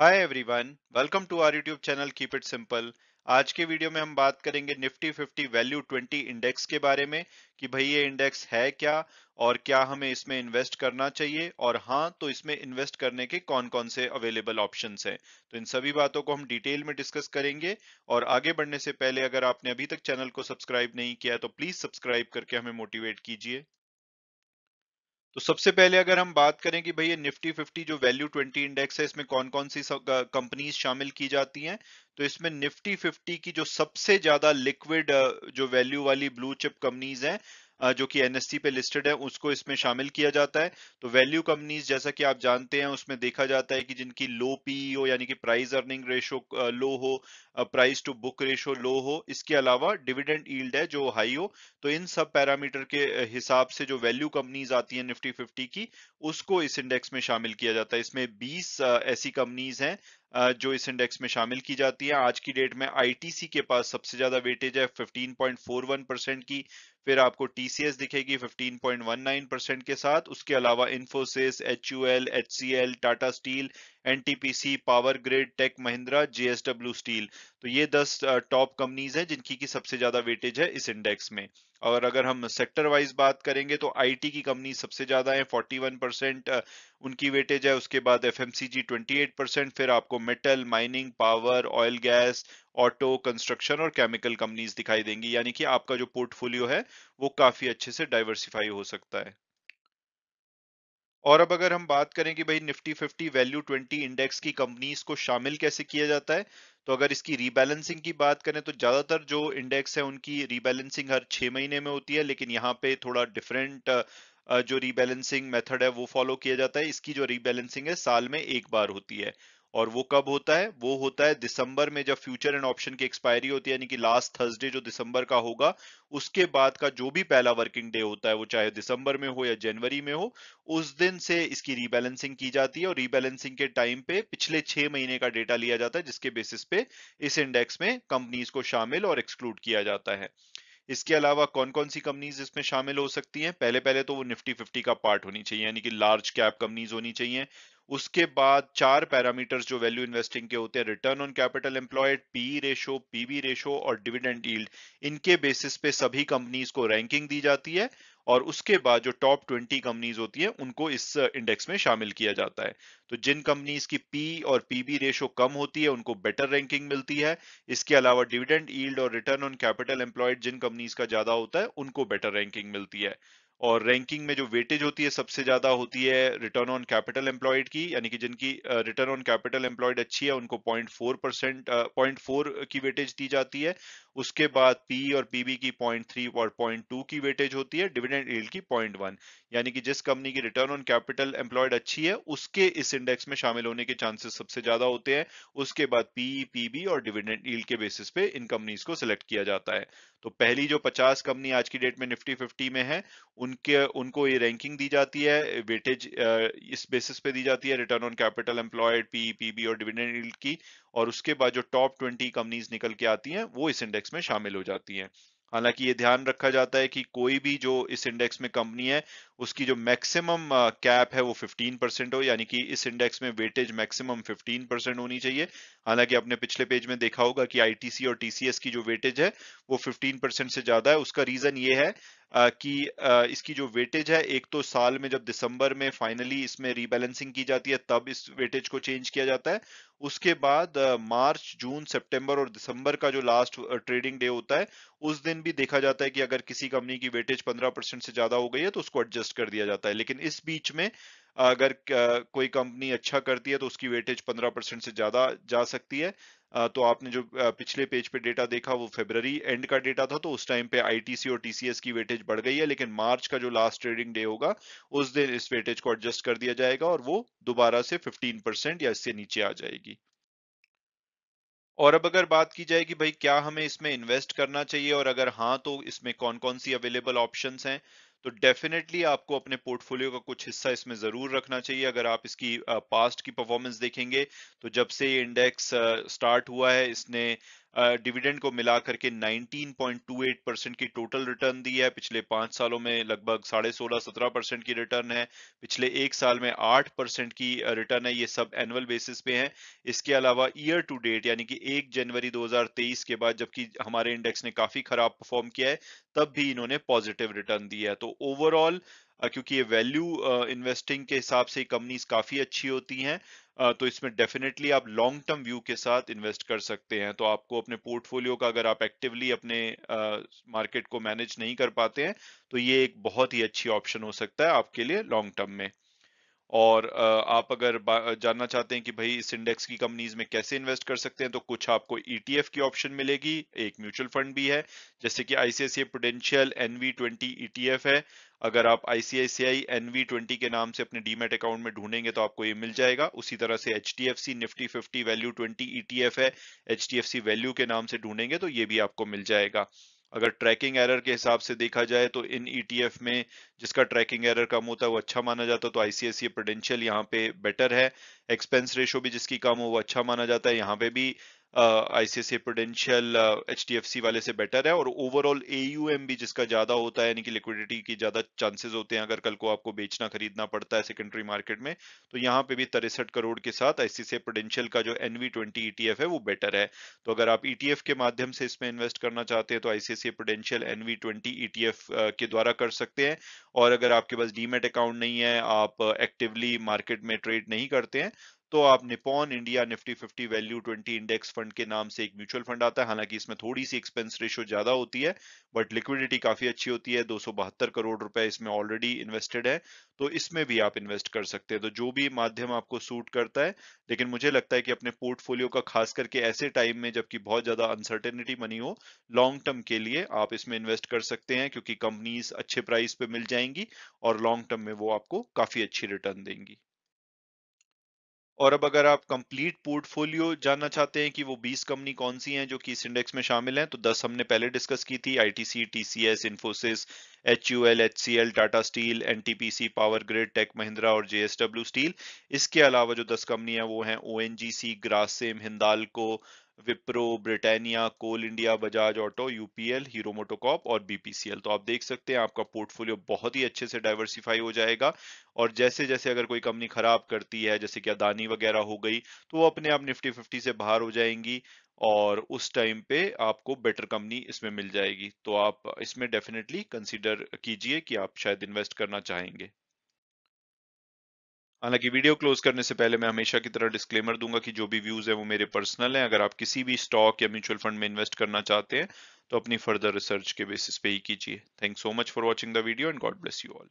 hi everyone welcome to our YouTube channel keep it simple आज के video में हम बात करेंगे निफ्टी 50 वैल्यू 20 इंडेक्स के बारे में कि भाई ये इंडेक्स है क्या और क्या हमें इसमें इन्वेस्ट करना चाहिए और हाँ तो इसमें इन्वेस्ट करने के कौन कौन से अवेलेबल ऑप्शन हैं तो इन सभी बातों को हम डिटेल में डिस्कस करेंगे और आगे बढ़ने से पहले अगर आपने अभी तक चैनल को सब्सक्राइब नहीं किया तो प्लीज सब्सक्राइब करके हमें मोटिवेट कीजिए तो सबसे पहले अगर हम बात करें कि भैया निफ्टी 50 जो वैल्यू 20 इंडेक्स है इसमें कौन कौन सी कंपनीज शामिल की जाती हैं तो इसमें निफ्टी 50 की जो सबसे ज्यादा लिक्विड जो वैल्यू वाली ब्लू चिप कंपनीज हैं जो कि एनएससी पे लिस्टेड है उसको इसमें शामिल किया जाता है तो वैल्यू कंपनीज जैसा कि आप जानते हैं उसमें देखा जाता है कि जिनकी लो हो e यानी कि प्राइस अर्निंग रेशो लो हो price to book ratio low हो इसके अलावा डिविडेंड ईल्ड है जो हाई हो तो इन सब पैरामीटर के हिसाब से जो वैल्यू कंपनीज आती है निफ्टी फिफ्टी की उसको इस इंडेक्स में शामिल किया जाता है इसमें बीस ऐसी कंपनीज हैं जो इस इंडेक्स में शामिल की जाती है आज की डेट में आईटीसी के पास सबसे ज्यादा वेटेज है 15.41 परसेंट की फिर आपको टीसीएस दिखेगी 15.19 परसेंट के साथ उसके अलावा Infosys H Tata steel NTPC power grid tech Mahindra JSW steel तो ये दस टॉप कंपनीज हैं जिनकी की सबसे ज्यादा वेटेज है इस इंडेक्स में और अगर हम सेक्टर वाइज बात करेंगे तो आईटी की कंपनी सबसे ज्यादा है 41 परसेंट उनकी वेटेज है उसके बाद एफएमसीजी 28 परसेंट फिर आपको metal mining power oil gas auto construction और केमिकल कंपनीज दिखाई देंगी यानी कि आपका जो पोर्टफोलियो है वो काफी अच्छे से डाइवर्सिफाई हो सकता है और अब अगर हम बात करें कि भाई निफ्टी 50 वैल्यू 20 इंडेक्स की कंपनीज को शामिल कैसे किया जाता है तो अगर इसकी रीबैलेंसिंग की बात करें तो ज्यादातर जो इंडेक्स है उनकी रीबैलेंसिंग हर छह महीने में होती है लेकिन यहाँ पे थोड़ा डिफरेंट जो रीबैलेंसिंग मेथड है वो फॉलो किया जाता है इसकी जो रीबैलेंसिंग है साल में एक बार होती है और वो कब होता है वो होता है दिसंबर में जब फ्यूचर एंड ऑप्शन की एक्सपायरी होती है यानी कि लास्ट थर्सडे जो दिसंबर का होगा उसके बाद का जो भी पहला वर्किंग डे होता है वो चाहे दिसंबर में हो या जनवरी में हो उस दिन से इसकी रीबैलेंसिंग की जाती है और रीबैलेंसिंग के टाइम पे पिछले छह महीने का डेटा लिया जाता है जिसके बेसिस पे इस इंडेक्स में कंपनीज को शामिल और एक्सक्लूड किया जाता है इसके अलावा कौन कौन सी कंपनीज इसमें शामिल हो सकती हैं पहले पहले तो वो निफ्टी फिफ्टी का पार्ट होनी चाहिए यानी कि लार्ज कैप कंपनीज होनी चाहिए उसके बाद चार पैरामीटर्स जो वैल्यू इन्वेस्टिंग के होते हैं return on capital employed P ratio PV ratio और डिविडेंड यील्ड इनके बेसिस पे सभी कंपनीज को रैंकिंग दी जाती है और उसके बाद जो टॉप 20 कंपनीज होती है उनको इस इंडेक्स में शामिल किया जाता है तो जिन कंपनीज की पी और पीबी रेशो कम होती है उनको बेटर रैंकिंग मिलती है इसके अलावा डिविडेंड ईल्ड और रिटर्न ऑन कैपिटल एम्प्लॉयड जिन कंपनीज का ज्यादा होता है उनको बेटर रैंकिंग मिलती है और रैंकिंग में जो वेटेज होती है सबसे ज्यादा होती है रिटर्न ऑन कैपिटल एम्प्लॉयड की यानी कि जिनकी रिटर्न ऑन कैपिटल एम्प्लॉयड अच्छी है उनको 0.4 परसेंट पॉइंट की वेटेज दी जाती है उसके बाद पी और पीबी की 0.3 और 0.2 की वेटेज होती है डिविडेंड यील्ड की 0.1 यानी कि जिस कंपनी की रिटर्न ऑन कैपिटल एम्प्लॉयड अच्छी है उसके इस इंडेक्स में शामिल होने के चांसेस सबसे ज्यादा होते हैं उसके बाद पीई पीबी और डिविडेंड ईल के बेसिस पे इन कंपनीज को सिलेक्ट किया जाता है तो पहली जो 50 कंपनी आज की डेट में निफ्टी 50 में है उन उनके उनको ये रैंकिंग दी जाती है वेटेज इस बेसिस पे दी जाती है return on capital employed P PB और डिविडेंड यील्ड की और उसके बाद जो टॉप ट्वेंटी कंपनीज निकल के आती हैं वो इस इंडेक्स में शामिल हो जाती हैं हालांकि ये ध्यान रखा जाता है कि कोई भी जो इस इंडेक्स में कंपनी है उसकी जो मैक्सिमम कैप है वो 15 परसेंट हो यानी कि इस इंडेक्स में वेटेज मैक्सिमम 15 परसेंट होनी चाहिए हालांकि आपने पिछले पेज में देखा होगा कि आईटीसी और टीसीएस की जो वेटेज है वो 15 परसेंट से ज्यादा है उसका रीजन ये है कि इसकी जो वेटेज है एक तो साल में जब दिसंबर में फाइनली इसमें रीबैलेंसिंग की जाती है तब इस वेटेज को चेंज किया जाता है उसके बाद मार्च जून सितंबर और दिसंबर का जो लास्ट ट्रेडिंग डे होता है उस दिन भी देखा जाता है कि अगर किसी कंपनी की वेटेज 15 परसेंट से ज्यादा हो गई है तो उसको एडजस्ट कर दिया जाता है लेकिन इस बीच में अगर कोई कंपनी अच्छा करती है तो उसकी वेटेज 15 परसेंट से ज्यादा जा सकती है तो आपने जो पिछले पेज पे डेटा देखा वो फेबररी एंड का डेटा था तो उस टाइम पे आईटीसी और टीसीएस की वेटेज बढ़ गई है लेकिन मार्च का जो लास्ट ट्रेडिंग डे होगा उस दिन इस वेटेज को एडजस्ट कर दिया जाएगा और वो दोबारा से 15% या इससे नीचे आ जाएगी और अब अगर बात की जाए कि भाई क्या हमें इसमें इन्वेस्ट करना चाहिए और अगर हाँ तो इसमें कौन कौन सी अवेलेबल ऑप्शन हैं तो डेफिनेटली आपको अपने पोर्टफोलियो का कुछ हिस्सा इसमें जरूर रखना चाहिए अगर आप इसकी पास्ट की परफॉर्मेंस देखेंगे तो जब से ये इंडेक्स स्टार्ट हुआ है इसने डिविडेंड को मिला करके 19.28 परसेंट की टोटल रिटर्न दी है पिछले पांच सालों में लगभग साढ़े सोलह सत्रह परसेंट की रिटर्न है पिछले एक साल में आठ परसेंट की रिटर्न है ये सब एनुअल बेसिस पे है इसके अलावा ईयर टू डेट यानी कि एक जनवरी 2023 के बाद जबकि हमारे इंडेक्स ने काफी खराब परफॉर्म किया है तब भी इन्होंने पॉजिटिव रिटर्न दिया है तो ओवरऑल क्योंकि ये वैल्यू इन्वेस्टिंग के हिसाब से कंपनीज काफी अच्छी होती हैं तो इसमें डेफिनेटली आप लॉन्ग टर्म व्यू के साथ इन्वेस्ट कर सकते हैं तो आपको अपने पोर्टफोलियो का अगर आप एक्टिवली अपने मार्केट को मैनेज नहीं कर पाते हैं तो ये एक बहुत ही अच्छी ऑप्शन हो सकता है आपके लिए लॉन्ग टर्म में और आप अगर जानना चाहते हैं कि भाई इस इंडेक्स की कंपनीज में कैसे इन्वेस्ट कर सकते हैं तो कुछ आपको ईटीएफ e की ऑप्शन मिलेगी एक म्यूचुअल फंड भी है जैसे कि ICICI Prudential NV twenty ETF है अगर आप आईसीआईसीआई एनवी ट्वेंटी के नाम से अपने डीमेट अकाउंट में ढूंढेंगे तो आपको ये मिल जाएगा उसी तरह से H F C Nifty fifty value twenty ETF है एच एफ सी वैल्यू के नाम से ढूंढेंगे तो ये भी आपको मिल जाएगा अगर ट्रैकिंग एरर के हिसाब से देखा जाए तो इन ईटीएफ e में जिसका ट्रैकिंग एरर कम होता है वो अच्छा माना जाता है तो आईसीआईसी प्रोडेंशियल यहाँ पे बेटर है एक्सपेंस रेशो भी जिसकी कम हो वो अच्छा माना जाता है यहाँ पे भी आईसीआईसी प्रोडेंशियल एचडीएफसी वाले से बेटर है और ओवरऑल एयूएम भी जिसका ज्यादा होता है यानी कि लिक्विडिटी की ज्यादा चांसेस होते हैं अगर कल को आपको बेचना खरीदना पड़ता है सेकेंडरी मार्केट में तो यहाँ पे भी तिरसठ करोड़ के साथ आईसीसी प्रोडेंशियल का जो एनवी ट्वेंटी e है वो बेटर है तो अगर आप ईटीएफ e के माध्यम से इसमें इन्वेस्ट करना चाहते हैं तो पोटेंशियल प्रोडेंशियल एनवी ट्वेंटी के द्वारा कर सकते हैं और अगर आपके पास डीमेट अकाउंट नहीं है आप एक्टिवली मार्केट में ट्रेड नहीं करते हैं तो आप Nippon India Nifty 50 value 20 index fund के नाम से एक म्यूचुअल फंड आता है हालांकि इसमें थोड़ी सी एक्सपेंस रेशियो ज्यादा होती है बट लिक्विडिटी काफी अच्छी होती है दो करोड़ रुपए इसमें ऑलरेडी इन्वेस्टेड है तो इसमें भी आप इन्वेस्ट कर सकते हैं तो जो भी माध्यम आपको सूट करता है लेकिन मुझे लगता है कि अपने पोर्टफोलियो का खास करके ऐसे टाइम में जबकि बहुत ज्यादा अनसर्टेनिटी मनी हो लॉन्ग टर्म के लिए आप इसमें इन्वेस्ट कर सकते हैं क्योंकि कंपनीज अच्छे प्राइस पे मिल जाएंगी और लॉन्ग टर्म में वो आपको काफी अच्छी रिटर्न देंगी और अब अगर आप कंप्लीट पोर्टफोलियो जानना चाहते हैं कि वो 20 कंपनी कौन सी हैं जो कि इस इंडेक्स में शामिल हैं तो 10 हमने पहले डिस्कस की थी ITC, TCS, Infosys, HUL, HCL, Tata steel NTPC, power grid tech Mahindra और जेएसडब्ल्यू स्टील इसके अलावा जो 10 कंपनियां है वो हैं ONGC, Grasim Hindalco Wipro Britannia Coal India Bajaj auto UPL Hero MotoCorp और बीपीसीएल तो आप देख सकते हैं आपका पोर्टफोलियो बहुत ही अच्छे से डाइवर्सिफाई हो जाएगा और जैसे जैसे अगर कोई कंपनी खराब करती है जैसे कि अदानी वगैरह हो गई तो वो अपने आप निफ्टी फिफ्टी से बाहर हो जाएंगी और उस टाइम पे आपको बेटर कंपनी इसमें मिल जाएगी तो आप इसमें डेफिनेटली कंसिडर कीजिए कि आप शायद इन्वेस्ट करना चाहेंगे हालांकि वीडियो क्लोज करने से पहले मैं हमेशा की तरह डिस्क्लेमर दूंगा कि जो भी व्यूज है वो मेरे पर्सनल हैं अगर आप किसी भी स्टॉक या म्यूचुअल फंड में इन्वेस्ट करना चाहते हैं तो अपनी फर्दर रिसर्च के बेसिस पे ही कीजिए thank so much for watching the video and God bless you all